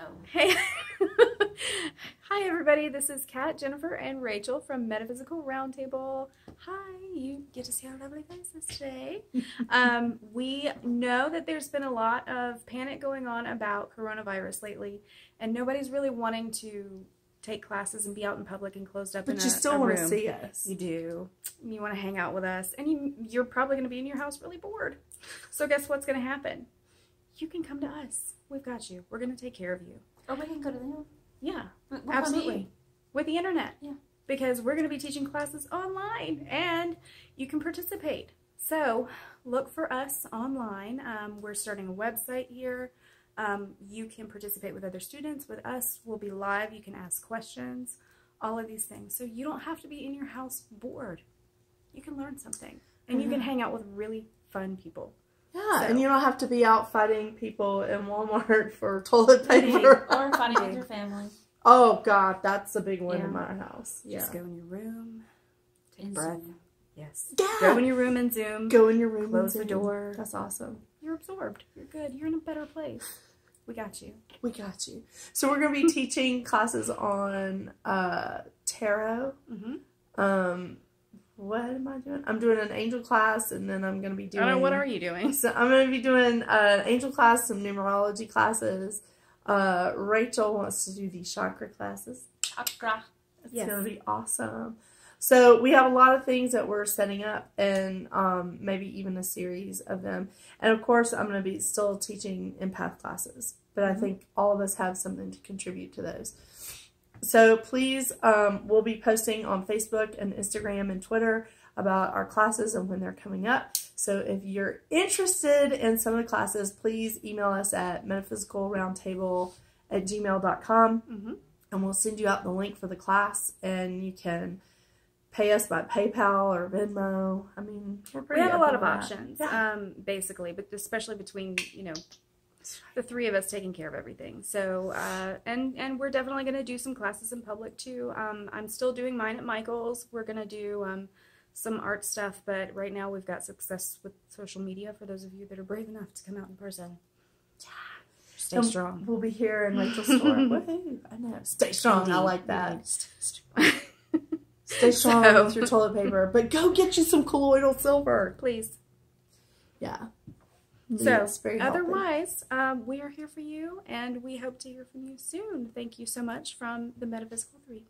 Oh. Hey. Hi, everybody. This is Kat, Jennifer, and Rachel from Metaphysical Roundtable. Hi. You get to see our lovely faces today. um, we know that there's been a lot of panic going on about coronavirus lately, and nobody's really wanting to take classes and be out in public and closed up but in a, you still want to see us you do you want to hang out with us and you, you're probably going to be in your house really bored so guess what's going to happen you can come to us. We've got you. We're going to take care of you. Or we can go to them. Yeah, what absolutely. With the internet. Yeah. Because we're going to be teaching classes online and you can participate. So look for us online. Um, we're starting a website here. Um, you can participate with other students. With us, we'll be live. You can ask questions, all of these things. So you don't have to be in your house bored. You can learn something and mm -hmm. you can mm-hmm. hang out with really fun people. Yeah, so. and you don't have to be out fighting people in Walmart for toilet paper or fighting with your family. Oh God, that's a big one yeah. in my house. Yeah. Just go in your room, take and breath. Zoom. Yes. Yeah. Go in your room and Zoom. Go in your room. Close the door. That's awesome. You're absorbed. You're good. You're in a better place. We got you. We got you. So we're going to be teaching classes on uh, tarot. Mm -hmm. um, what am I doing? I'm doing an angel class, and then I'm going to be doing. I don't know, what are you doing? So I'm going to be doing an uh, angel class, some numerology classes. Uh, Rachel wants to do the chakra classes. Chakra. It's yes. going to be awesome. So we have a lot of things that we're setting up, and um, maybe even a series of them. And of course, I'm going to be still teaching empath classes, but I mm-hmm. think all of us have something to contribute to those. So please, um, we'll be posting on Facebook and Instagram and Twitter about our classes and when they're coming up. So if you're interested in some of the classes, please email us at metaphysicalroundtable at gmail.com mm -hmm. and we'll send you out the link for the class and you can pay us by PayPal or Venmo. I mean, we have a lot of options, yeah. um, basically, but especially between, you know, the three of us taking care of everything. So, uh, and, and we're definitely going to do some classes in public too. Um, I'm still doing mine at Michael's. We're going to do, um, some art stuff, but right now we've got success with social media for those of you that are brave enough to come out in person. Yeah. Stay and um, strong. We'll be here in Rachel's store. Woohoo! I know. Stay strong. Indeed. I like that. Stay strong. Stay strong so. with your toilet paper, but go get you some colloidal silver, please. Yeah. So, otherwise, um, we are here for you and we hope to hear from you soon. Thank you so much from the Metaphysical 3.